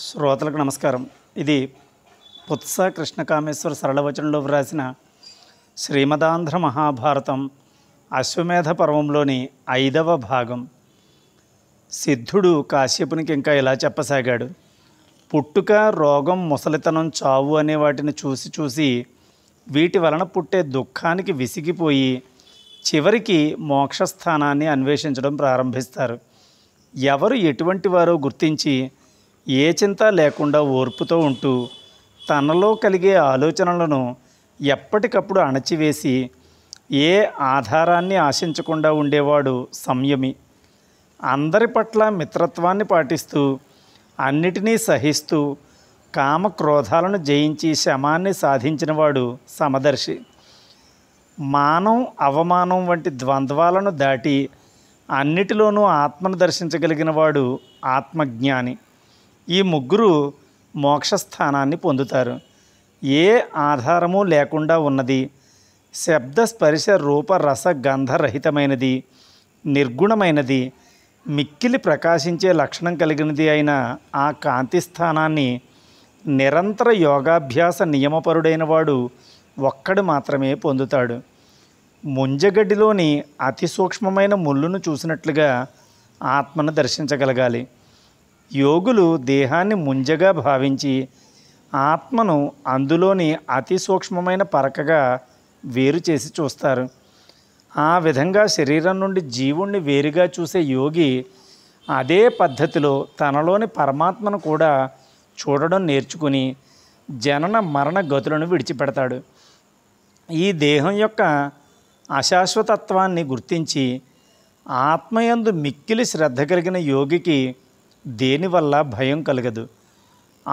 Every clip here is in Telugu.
శ్రోతలకు నమస్కారం ఇది పుత్స కృష్ణకామేశ్వర సరళవచనంలో వ్రాసిన శ్రీమదాంధ్ర మహాభారతం అశ్వమేధ పర్వంలోని ఐదవ భాగం సిద్ధుడు కాశ్యపునికి ఇంకా ఇలా చెప్పసాగాడు పుట్టుక రోగం ముసలితనం చావు అనే వాటిని చూసి చూసి వీటి వలన పుట్టే దుఃఖానికి విసిగిపోయి చివరికి మోక్షస్థానాన్ని అన్వేషించడం ప్రారంభిస్తారు ఎవరు ఎటువంటి వారో గుర్తించి ఏ చింత లేకుండా ఓర్పుతో ఉంటూ తనలో కలిగే ఆలోచనలను ఎప్పటికప్పుడు అణచివేసి ఏ ఆధారాన్ని ఆశించకుండా ఉండేవాడు సంయమి అందరి పట్ల మిత్రత్వాన్ని పాటిస్తూ అన్నిటినీ సహిస్తూ కామక్రోధాలను జయించి శమాన్ని సాధించినవాడు సమదర్శి మానం అవమానం వంటి ద్వంద్వాలను దాటి అన్నిటిలోనూ ఆత్మను దర్శించగలిగిన వాడు ఆత్మజ్ఞాని ఈ ముగ్గురు మోక్షస్థానాన్ని పొందుతారు ఏ ఆధారము లేకుండా ఉన్నది శబ్ద స్పర్శ రూప రస గంధరహితమైనది నిర్గుణమైనది మిక్కిలి ప్రకాశించే లక్షణం కలిగినది అయిన ఆ కాంతి స్థానాన్ని నిరంతర యోగాభ్యాస నియమపరుడైన వాడు ఒక్కడు మాత్రమే పొందుతాడు ముంజగడ్డిలోని అతి సూక్ష్మమైన ముళ్ళును చూసినట్లుగా ఆత్మను దర్శించగలగాలి యోగులు దేహాన్ని ముంజగా భావించి ఆత్మను అందులోని అతి సూక్ష్మమైన పరకగా వేరు చేసి చూస్తారు ఆ విధంగా శరీరం నుండి జీవుణ్ణి వేరుగా చూసే యోగి అదే పద్ధతిలో తనలోని పరమాత్మను కూడా చూడడం నేర్చుకుని జనన మరణ గతులను విడిచిపెడతాడు ఈ దేహం యొక్క అశాశ్వతత్వాన్ని గుర్తించి ఆత్మయందు మిక్కిలి శ్రద్ధ కలిగిన యోగికి దేనివల్ల భయం కలగదు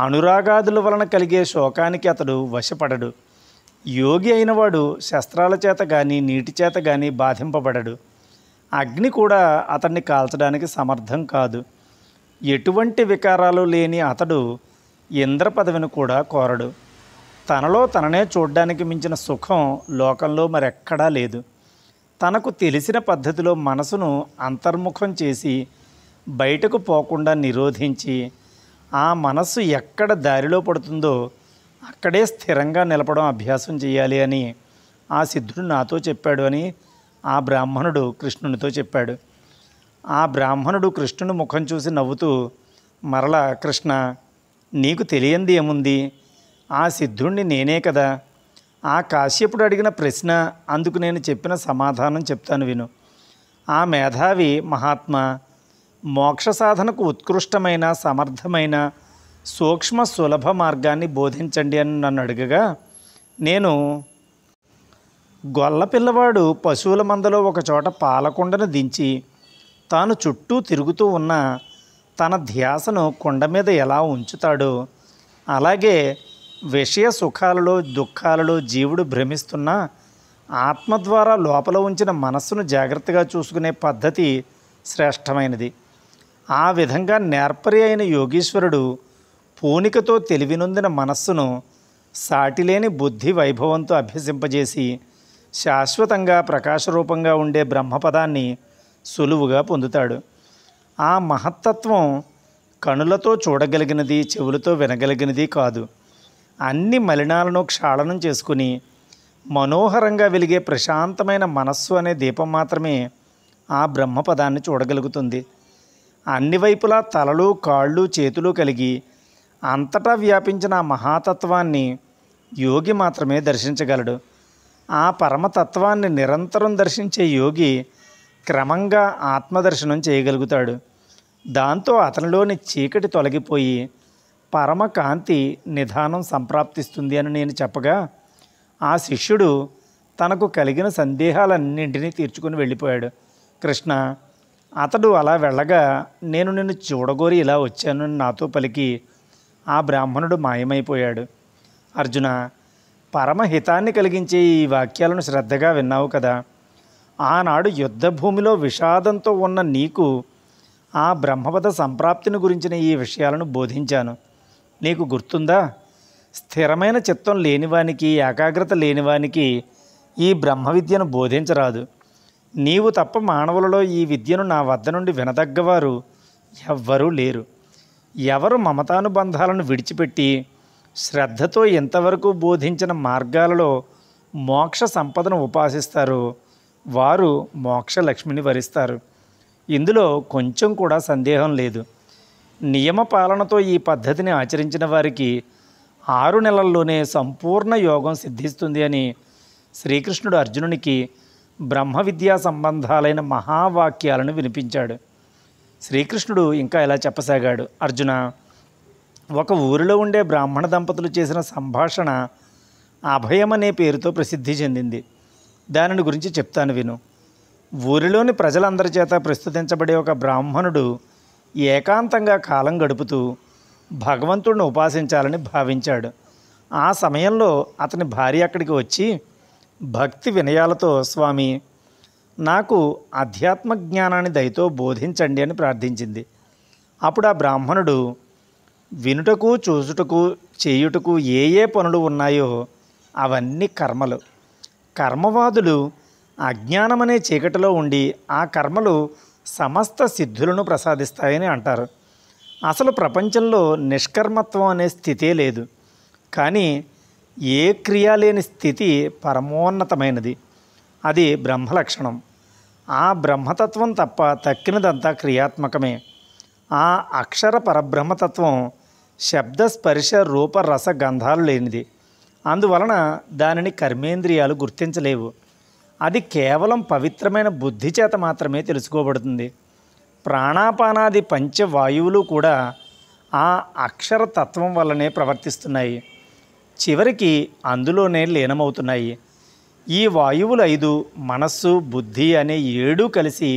అనురాగాదుల వలన కలిగే శోకానికి అతడు వశపడడు యోగి అయినవాడు శస్త్రాల చేత కానీ నీటి చేత కానీ బాధింపబడడు అగ్ని కూడా అతన్ని కాల్చడానికి సమర్థం కాదు ఎటువంటి వికారాలు లేని అతడు ఇంద్ర పదవిని కూడా కోరడు తనలో తననే చూడడానికి మించిన సుఖం లోకంలో మరెక్కడా లేదు తనకు తెలిసిన పద్ధతిలో మనసును అంతర్ముఖం చేసి బయటకు పోకుండా నిరోధించి ఆ మనస్సు ఎక్కడ దారిలో పడుతుందో అక్కడే స్థిరంగా నిలపడం అభ్యాసం చేయాలి అని ఆ సిద్ధుడు నాతో చెప్పాడు అని ఆ బ్రాహ్మణుడు కృష్ణునితో చెప్పాడు ఆ బ్రాహ్మణుడు కృష్ణుని ముఖం చూసి నవ్వుతూ మరల కృష్ణ నీకు తెలియంది ఏముంది ఆ సిద్ధుణ్ణి నేనే కదా ఆ కాశ్యపుడు అడిగిన ప్రశ్న అందుకు నేను చెప్పిన సమాధానం చెప్తాను విను ఆ మేధావి మహాత్మా మోక్ష సాధనకు ఉత్కృష్టమైన సమర్థమైన సూక్ష్మ సులభ మార్గాన్ని బోధించండి అని నన్ను అడగగా నేను గొల్ల పిల్లవాడు పశువుల మందలో ఒకచోట పాలకుండను దించి తాను చుట్టూ తిరుగుతూ ఉన్న తన ధ్యాసను కొండ మీద ఎలా ఉంచుతాడో అలాగే విషయ సుఖాలలో దుఃఖాలలో జీవుడు భ్రమిస్తున్న ఆత్మ ద్వారా లోపల ఉంచిన మనస్సును జాగ్రత్తగా చూసుకునే పద్ధతి శ్రేష్టమైనది ఆ విధంగా నేర్పరి అయిన యోగీశ్వరుడు పూనికతో తెలివినొందిన మనస్సును సాటిలేని బుద్ధి వైభవంతో అభ్యసింపజేసి శాశ్వతంగా ప్రకాశరూపంగా ఉండే బ్రహ్మపదాన్ని సులువుగా పొందుతాడు ఆ మహత్తత్వం కనులతో చూడగలిగినది చెవులతో వినగలిగినది కాదు అన్ని మలినాలను క్షాళనం చేసుకుని మనోహరంగా వెలిగే ప్రశాంతమైన మనస్సు అనే దీపం మాత్రమే ఆ బ్రహ్మపదాన్ని చూడగలుగుతుంది అన్ని వైపులా తలలు కాళ్ళు చేతులు కలిగి అంతటా వ్యాపించిన మహాతత్వాన్ని యోగి మాత్రమే దర్శించగలడు ఆ పరమతత్వాన్ని నిరంతరం దర్శించే యోగి క్రమంగా ఆత్మదర్శనం చేయగలుగుతాడు దాంతో అతనిలోని చీకటి తొలగిపోయి పరమకాంతి నిధానం సంప్రాప్తిస్తుంది అని నేను చెప్పగా ఆ శిష్యుడు తనకు కలిగిన సందేహాలన్నింటినీ తీర్చుకుని వెళ్ళిపోయాడు కృష్ణ అతడు అలా వెళ్ళగా నేను నిన్ను చూడగోరి ఇలా వచ్చాను నాతో పలికి ఆ బ్రాహ్మణుడు మాయమైపోయాడు అర్జున పరమహితాన్ని కలిగించే ఈ వాక్యాలను శ్రద్ధగా విన్నావు కదా ఆనాడు యుద్ధభూమిలో విషాదంతో ఉన్న నీకు ఆ బ్రహ్మపద సంప్రాప్తిని గురించిన ఈ విషయాలను బోధించాను నీకు గుర్తుందా స్థిరమైన చిత్తం లేనివానికి ఏకాగ్రత లేనివానికి ఈ బ్రహ్మ విద్యను బోధించరాదు నీవు తప్ప మానవులలో ఈ విద్యను నా వద్ద నుండి వినదగ్గవారు ఎవ్వరూ లేరు ఎవరు మమతానుబంధాలను విడిచిపెట్టి శ్రద్ధతో ఇంతవరకు బోధించిన మార్గాలలో మోక్ష సంపదను ఉపాసిస్తారు వారు మోక్ష లక్ష్మిని వరిస్తారు ఇందులో కొంచెం కూడా సందేహం లేదు నియమ పాలనతో ఈ పద్ధతిని ఆచరించిన వారికి ఆరు నెలల్లోనే సంపూర్ణ యోగం సిద్ధిస్తుంది అని శ్రీకృష్ణుడు అర్జునునికి బ్రహ్మ విద్యా సంబంధాలైన మహావాక్యాలను వినిపించాడు శ్రీకృష్ణుడు ఇంకా ఇలా చెప్పసాగాడు అర్జున ఒక ఊరిలో ఉండే బ్రాహ్మణ దంపతులు చేసిన సంభాషణ అభయం అనే పేరుతో ప్రసిద్ధి చెందింది దానిని గురించి చెప్తాను విను ఊరిలోని ప్రజలందరి చేత ప్రస్తుతించబడే ఒక బ్రాహ్మణుడు ఏకాంతంగా కాలం గడుపుతూ భగవంతుడిని ఉపాసించాలని భావించాడు ఆ సమయంలో అతని భార్య అక్కడికి వచ్చి భక్తి వినయాలతో స్వామి నాకు అధ్యాత్మ జ్ఞానాన్ని దయతో బోధించండి అని ప్రార్థించింది అప్పుడు ఆ బ్రాహ్మణుడు వినుటకు చూసుటకు చేయుటకు ఏ ఏ పనులు ఉన్నాయో అవన్నీ కర్మలు కర్మవాదులు అజ్ఞానమనే చీకటిలో ఉండి ఆ కర్మలు సమస్త సిద్ధులను ప్రసాదిస్తాయని అంటారు అసలు ప్రపంచంలో నిష్కర్మత్వం అనే స్థితే లేదు కానీ ఏ క్రియ లేని స్థితి పరమోన్నతమైనది అది బ్రహ్మలక్షణం ఆ బ్రహ్మతత్వం తప్ప తక్కినదంతా క్రియాత్మకమే ఆ అక్షర పరబ్రహ్మతత్వం శబ్ద స్పర్శ రూప రస గంధాలు లేనిది అందువలన దానిని కర్మేంద్రియాలు గుర్తించలేవు అది కేవలం పవిత్రమైన బుద్ధి చేత మాత్రమే తెలుసుకోబడుతుంది ప్రాణాపానాది పంచవాయువులు కూడా ఆ అక్షరతత్వం వల్లనే ప్రవర్తిస్తున్నాయి చివరికి అందులోనే లీనమవుతున్నాయి ఈ వాయువులు ఐదు మనస్సు బుద్ధి అనే ఏడు కలిసి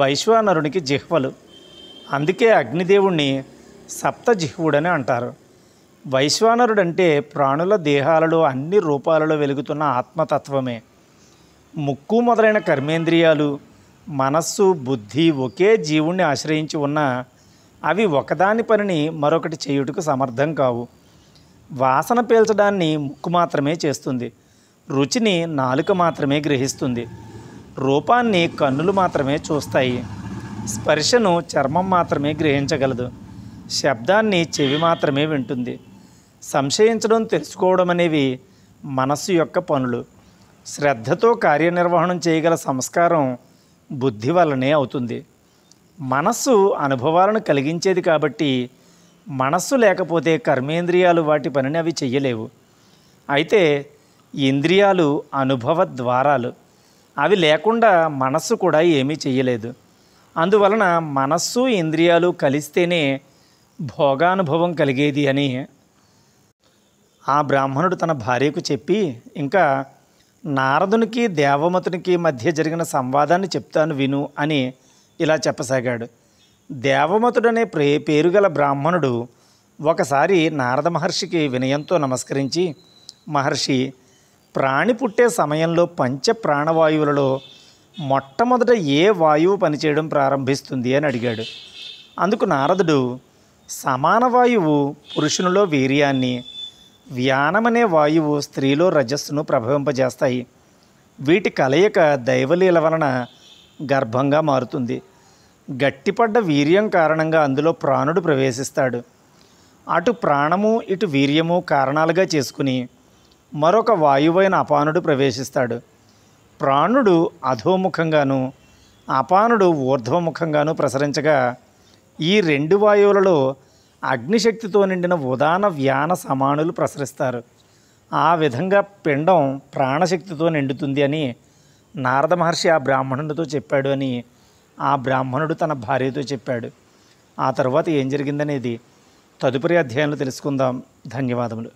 వైశ్వానరునికి జిహ్వలు అందుకే అగ్నిదేవుణ్ణి సప్తజిహ్వుడని అంటారు వైశ్వానరుడంటే ప్రాణుల దేహాలలో అన్ని రూపాలలో వెలుగుతున్న ఆత్మతత్వమే ముక్కు మొదలైన కర్మేంద్రియాలు మనస్సు బుద్ధి ఒకే జీవుణ్ణి ఆశ్రయించి ఉన్న అవి ఒకదాని పనిని మరొకటి చేయుటకు సమర్థం కావు వాసన పీల్చడాన్ని ముక్కు మాత్రమే చేస్తుంది రుచిని నాలుక మాత్రమే గ్రహిస్తుంది రూపాన్ని కన్నులు మాత్రమే చూస్తాయి స్పర్శను చర్మం మాత్రమే గ్రహించగలదు శబ్దాన్ని చెవి మాత్రమే వింటుంది సంశయించడం తెలుసుకోవడం అనేవి మనస్సు యొక్క పనులు శ్రద్ధతో కార్యనిర్వహణం చేయగల సంస్కారం బుద్ధి వల్లనే అవుతుంది మనస్సు అనుభవాలను కలిగించేది కాబట్టి మనస్సు లేకపోతే కర్మేంద్రియాలు వాటి పనిని అవి చెయ్యలేవు అయితే ఇంద్రియాలు అనుభవ ద్వారాలు అవి లేకుండా మనస్సు కూడా ఏమీ చెయ్యలేదు అందువలన మనస్సు ఇంద్రియాలు కలిస్తేనే భోగానుభవం కలిగేది అని ఆ బ్రాహ్మణుడు తన భార్యకు చెప్పి ఇంకా నారదునికి దేవమతునికి మధ్య జరిగిన సంవాదాన్ని చెప్తాను విను అని ఇలా చెప్పసాగాడు దేవమతుడనే ప్రే పేరు గల బ్రాహ్మణుడు ఒకసారి నారద మహర్షికి వినయంతో నమస్కరించి మహర్షి ప్రాణి పుట్టే సమయంలో పంచ ప్రాణవాయువులలో మొట్టమొదట ఏ వాయువు పనిచేయడం ప్రారంభిస్తుంది అని అడిగాడు అందుకు నారదుడు సమాన వాయువు పురుషునిలో వీర్యాన్ని వ్యానమనే వాయువు స్త్రీలో రజస్సును ప్రభవింపజేస్తాయి వీటి కలయిక దైవలీల వలన గర్భంగా మారుతుంది గట్టిపడ్డ వీర్యం కారణంగా అందులో ప్రాణుడు ప్రవేశిస్తాడు అటు ప్రాణము ఇటు వీర్యము కారణాలుగా చేసుకుని మరొక వాయువైన అపానుడు ప్రవేశిస్తాడు ప్రాణుడు అధోముఖంగాను అపానుడు ఊర్ధ్వముఖంగాను ప్రసరించగా ఈ రెండు వాయువులలో అగ్నిశక్తితో నిండిన ఉదాన వ్యాన సమానులు ప్రసరిస్తారు ఆ విధంగా పిండం ప్రాణశక్తితో నిండుతుంది అని నారద మహర్షి ఆ బ్రాహ్మణుడితో చెప్పాడు అని ఆ బ్రాహ్మణుడు తన భార్యతో చెప్పాడు ఆ తర్వాత ఏం జరిగిందనేది తదుపరి అధ్యాయంలో తెలుసుకుందాం ధన్యవాదములు